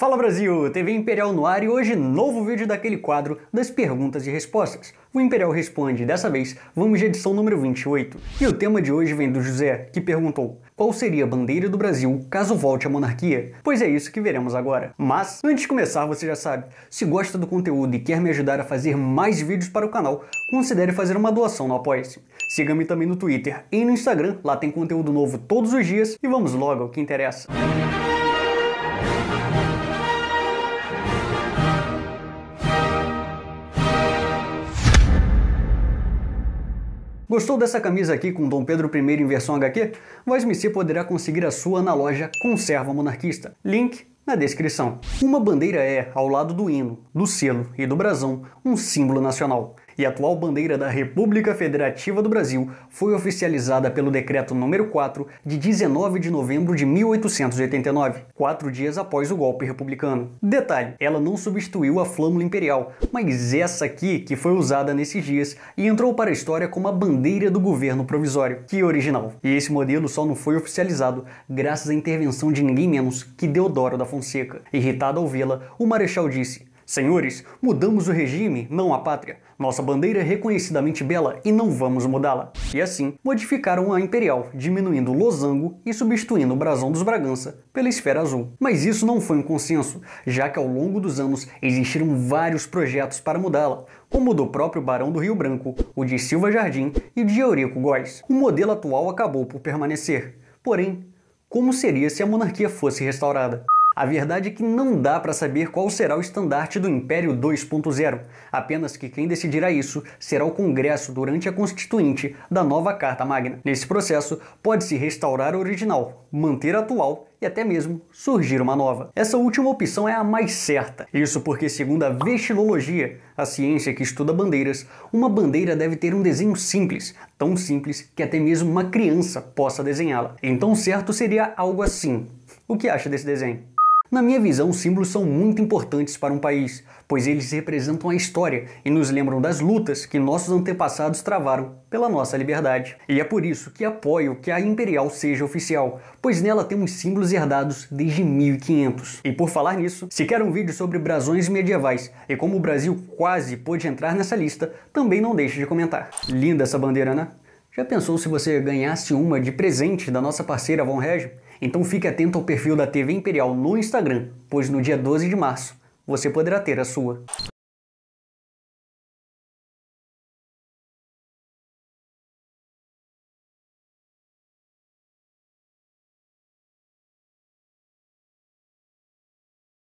Fala Brasil, TV Imperial no ar e hoje novo vídeo daquele quadro das perguntas e respostas. O Imperial Responde, dessa vez vamos de edição número 28. E o tema de hoje vem do José, que perguntou qual seria a bandeira do Brasil caso volte à monarquia? Pois é isso que veremos agora. Mas, antes de começar, você já sabe, se gosta do conteúdo e quer me ajudar a fazer mais vídeos para o canal, considere fazer uma doação no Apoia-se. Siga-me também no Twitter e no Instagram, lá tem conteúdo novo todos os dias e vamos logo ao que interessa. Música Gostou dessa camisa aqui com Dom Pedro I em versão HQ? Voz MC poderá conseguir a sua na loja Conserva Monarquista. Link na descrição. Uma bandeira é, ao lado do hino, do selo e do brasão, um símbolo nacional e atual bandeira da República Federativa do Brasil foi oficializada pelo decreto número 4 de 19 de novembro de 1889, quatro dias após o golpe republicano. Detalhe, ela não substituiu a flâmula imperial, mas essa aqui que foi usada nesses dias e entrou para a história como a bandeira do governo provisório. Que original! E esse modelo só não foi oficializado graças à intervenção de ninguém menos que Deodoro da Fonseca. Irritado ao vê-la, o marechal disse Senhores, mudamos o regime, não a pátria. Nossa bandeira é reconhecidamente bela e não vamos mudá-la. E assim, modificaram a imperial, diminuindo o losango e substituindo o brasão dos Bragança pela esfera azul. Mas isso não foi um consenso, já que ao longo dos anos existiram vários projetos para mudá-la, como o do próprio Barão do Rio Branco, o de Silva Jardim e o de Eurico Góes. O modelo atual acabou por permanecer. Porém, como seria se a monarquia fosse restaurada? A verdade é que não dá para saber qual será o estandarte do Império 2.0, apenas que quem decidirá isso será o Congresso durante a Constituinte da nova Carta Magna. Nesse processo, pode-se restaurar a original, manter a atual e até mesmo surgir uma nova. Essa última opção é a mais certa. Isso porque, segundo a vestilologia, a ciência que estuda bandeiras, uma bandeira deve ter um desenho simples, tão simples que até mesmo uma criança possa desenhá-la. Então, certo seria algo assim. O que acha desse desenho? Na minha visão, símbolos são muito importantes para um país, pois eles representam a história e nos lembram das lutas que nossos antepassados travaram pela nossa liberdade. E é por isso que apoio que a Imperial seja oficial, pois nela temos símbolos herdados desde 1500. E por falar nisso, se quer um vídeo sobre brasões medievais e como o Brasil quase pôde entrar nessa lista, também não deixe de comentar. Linda essa bandeira, né? Já pensou se você ganhasse uma de presente da nossa parceira Von Regio? Então fique atento ao perfil da TV Imperial no Instagram, pois no dia 12 de março você poderá ter a sua.